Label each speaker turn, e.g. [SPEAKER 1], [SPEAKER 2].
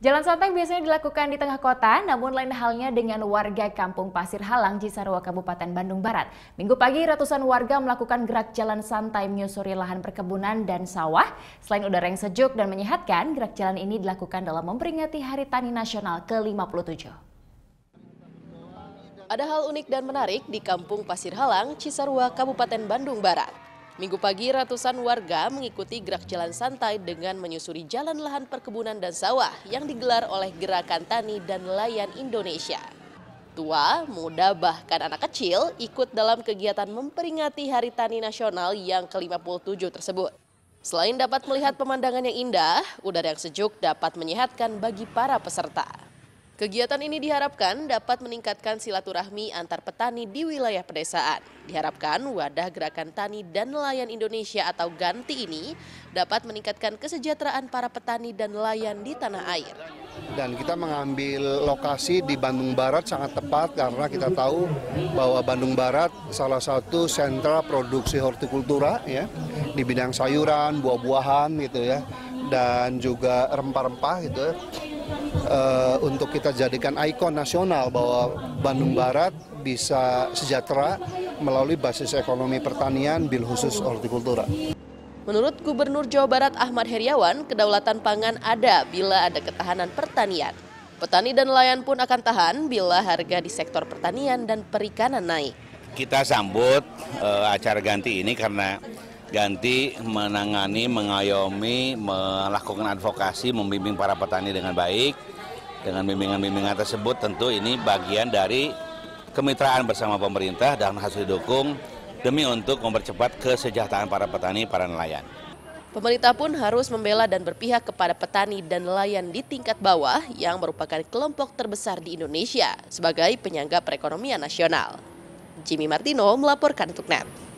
[SPEAKER 1] Jalan santai biasanya dilakukan di tengah kota, namun lain halnya dengan warga kampung Pasir Halang, Cisarua, Kabupaten Bandung Barat. Minggu pagi, ratusan warga melakukan gerak jalan santai menyusuri lahan perkebunan dan sawah. Selain udara yang sejuk dan menyehatkan, gerak jalan ini dilakukan dalam memperingati Hari Tani Nasional ke-57.
[SPEAKER 2] Ada hal unik dan menarik di kampung Pasir Halang, Cisarua, Kabupaten Bandung Barat. Minggu pagi ratusan warga mengikuti gerak jalan santai dengan menyusuri jalan lahan perkebunan dan sawah yang digelar oleh Gerakan Tani dan Nelayan Indonesia. Tua, muda, bahkan anak kecil ikut dalam kegiatan memperingati Hari Tani Nasional yang ke-57 tersebut. Selain dapat melihat pemandangan yang indah, udara yang sejuk dapat menyehatkan bagi para peserta. Kegiatan ini diharapkan dapat meningkatkan silaturahmi antar petani di wilayah pedesaan. Diharapkan wadah gerakan tani dan nelayan Indonesia atau GANTI ini dapat meningkatkan kesejahteraan para petani dan nelayan di tanah air.
[SPEAKER 3] Dan kita mengambil lokasi di Bandung Barat sangat tepat karena kita tahu bahwa Bandung Barat salah satu sentra produksi hortikultura ya di bidang sayuran, buah-buahan gitu ya dan juga rempah-rempah gitu ya uh, untuk kita jadikan ikon nasional bahwa Bandung Barat bisa sejahtera melalui basis ekonomi pertanian, bil khusus hortikultura.
[SPEAKER 2] Menurut Gubernur Jawa Barat Ahmad Heriawan, kedaulatan pangan ada bila ada ketahanan pertanian. Petani dan nelayan pun akan tahan bila harga di sektor pertanian dan perikanan naik.
[SPEAKER 4] Kita sambut uh, acara ganti ini karena ganti menangani, mengayomi, melakukan advokasi, membimbing para petani dengan baik. Dengan bimbingan-bimbingan tersebut tentu ini bagian dari kemitraan bersama pemerintah dan hasil dukung demi untuk mempercepat kesejahteraan para petani, para nelayan.
[SPEAKER 2] Pemerintah pun harus membela dan berpihak kepada petani dan nelayan di tingkat bawah yang merupakan kelompok terbesar di Indonesia sebagai penyangga perekonomian nasional. Jimmy Martino melaporkan untuk NET.